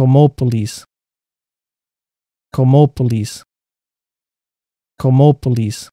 Comopolis Comopolis Comopolis